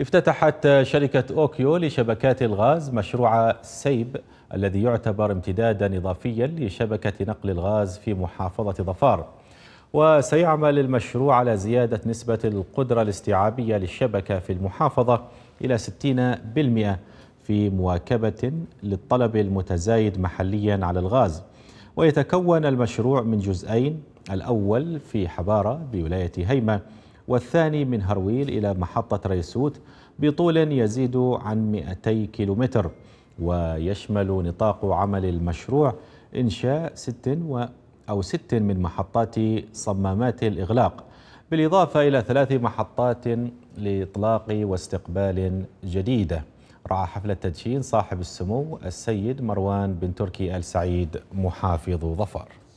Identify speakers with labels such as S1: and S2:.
S1: افتتحت شركة أوكيو لشبكات الغاز مشروع سيب الذي يعتبر امتدادا إضافيا لشبكة نقل الغاز في محافظة ظفار وسيعمل المشروع على زيادة نسبة القدرة الاستيعابية للشبكة في المحافظة إلى 60% في مواكبة للطلب المتزايد محليا على الغاز ويتكون المشروع من جزئين الأول في حبارة بولاية هيمة والثاني من هرويل إلى محطة ريسوت بطول يزيد عن 200 كيلومتر ويشمل نطاق عمل المشروع إنشاء ست و أو ست من محطات صمامات الإغلاق بالإضافة إلى ثلاث محطات لإطلاق واستقبال جديدة رعى حفل التدشين صاحب السمو السيد مروان بن تركي آل سعيد محافظ ظفر